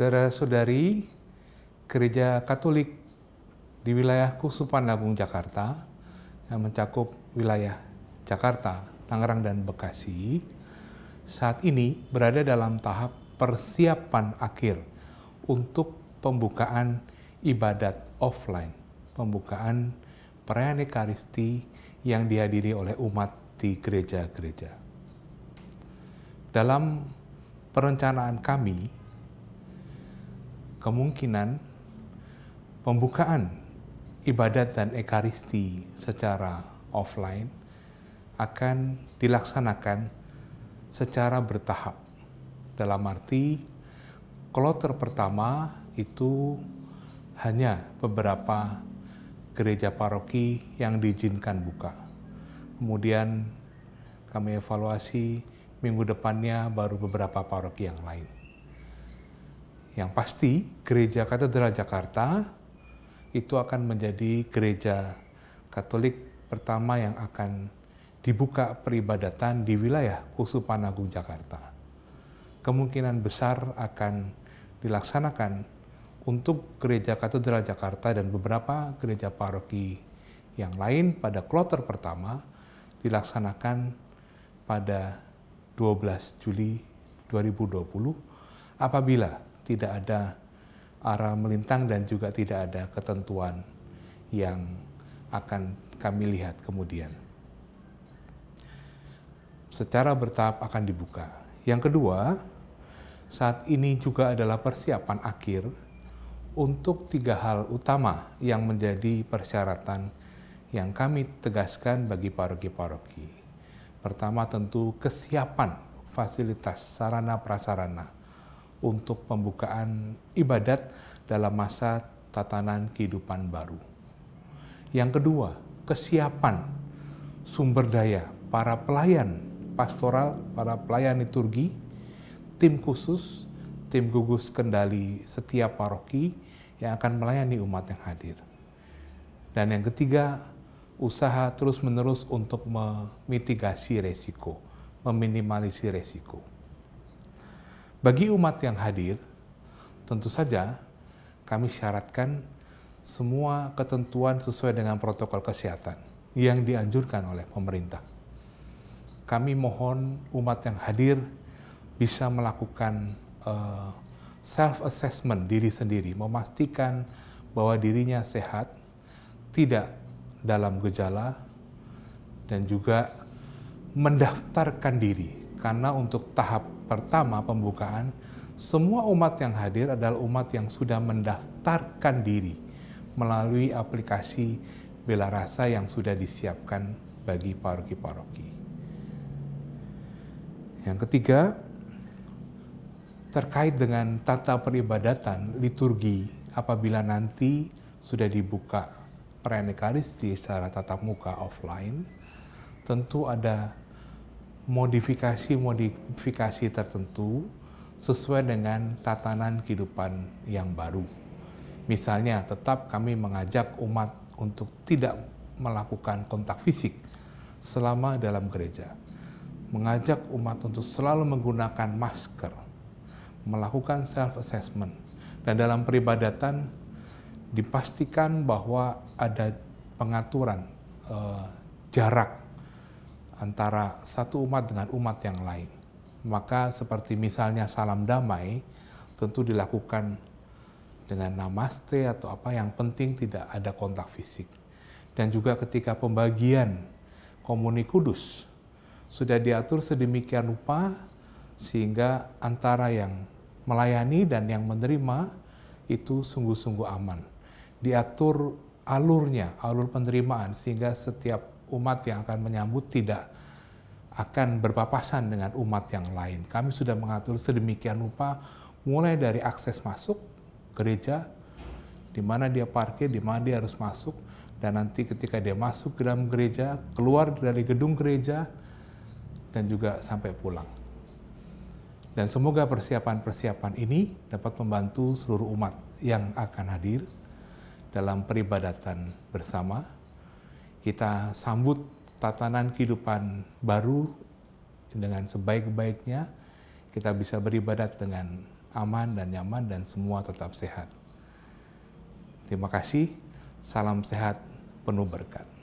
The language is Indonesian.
Saudara-saudari, gereja Katolik di wilayah Kusupanabung, Jakarta, yang mencakup wilayah Jakarta, Tangerang, dan Bekasi, saat ini berada dalam tahap persiapan akhir untuk pembukaan ibadat offline, pembukaan perayaan Ekaristi yang dihadiri oleh umat di gereja-gereja. Dalam perencanaan kami kemungkinan pembukaan ibadat dan ekaristi secara offline akan dilaksanakan secara bertahap. Dalam arti kloter pertama itu hanya beberapa gereja paroki yang diizinkan buka. Kemudian kami evaluasi minggu depannya baru beberapa paroki yang lain. Yang pasti, Gereja Katedral Jakarta itu akan menjadi gereja Katolik pertama yang akan dibuka peribadatan di wilayah Kusupanagung Jakarta. Kemungkinan besar akan dilaksanakan untuk Gereja Katedral Jakarta dan beberapa gereja paroki yang lain pada kloter pertama dilaksanakan pada 12 Juli 2020 apabila tidak ada arah melintang dan juga tidak ada ketentuan yang akan kami lihat kemudian. Secara bertahap akan dibuka. Yang kedua, saat ini juga adalah persiapan akhir untuk tiga hal utama yang menjadi persyaratan yang kami tegaskan bagi paroki-paroki. Pertama tentu kesiapan fasilitas sarana prasarana untuk pembukaan ibadat dalam masa tatanan kehidupan baru. Yang kedua, kesiapan sumber daya para pelayan pastoral, para pelayan liturgi, tim khusus, tim gugus kendali setiap paroki yang akan melayani umat yang hadir. Dan yang ketiga, usaha terus-menerus untuk memitigasi resiko, meminimalisir resiko. Bagi umat yang hadir, tentu saja kami syaratkan semua ketentuan sesuai dengan protokol kesehatan yang dianjurkan oleh pemerintah. Kami mohon umat yang hadir bisa melakukan uh, eh, self assessment diri sendiri, memastikan bahwa dirinya sehat, tidak dalam gejala, dan juga mendaftarkan diri karena untuk tahap pertama pembukaan, semua umat yang hadir adalah umat yang sudah mendaftarkan diri melalui aplikasi bela rasa yang sudah disiapkan bagi paroki-paroki. Yang ketiga, terkait dengan tata peribadatan liturgi apabila nanti sudah dibuka perayaan Ekaristi secara tatap muka offline, tentu ada modifikasi-modifikasi tertentu sesuai dengan tatanan kehidupan yang baru. Misalnya, tetap kami mengajak umat untuk tidak melakukan kontak fisik selama dalam gereja. Mengajak umat untuk selalu menggunakan masker, melakukan self assessment dan dalam peribadatan dipastikan bahwa ada pengaturan eh, jarak antara satu umat dengan umat yang lain. Maka seperti misalnya salam damai tentu dilakukan dengan namaste atau apa yang penting tidak ada kontak fisik. Dan juga ketika pembagian komuni kudus sudah diatur sedemikian rupa sehingga antara yang melayani dan yang menerima itu sungguh-sungguh aman. Diatur alurnya, alur penerimaan sehingga setiap umat yang akan menyambut tidak akan berpapasan dengan umat yang lain. Kami sudah mengatur sedemikian rupa mulai dari akses masuk gereja, di mana dia parkir, di mana dia harus masuk, dan nanti ketika dia masuk ke dalam gereja, keluar dari gedung gereja, dan juga sampai pulang. Dan semoga persiapan-persiapan ini dapat membantu seluruh umat yang akan hadir dalam peribadatan bersama kita sambut tatanan kehidupan baru dengan sebaik-baiknya, kita bisa beribadat dengan aman dan nyaman dan semua tetap sehat. Terima kasih, salam sehat penuh berkat.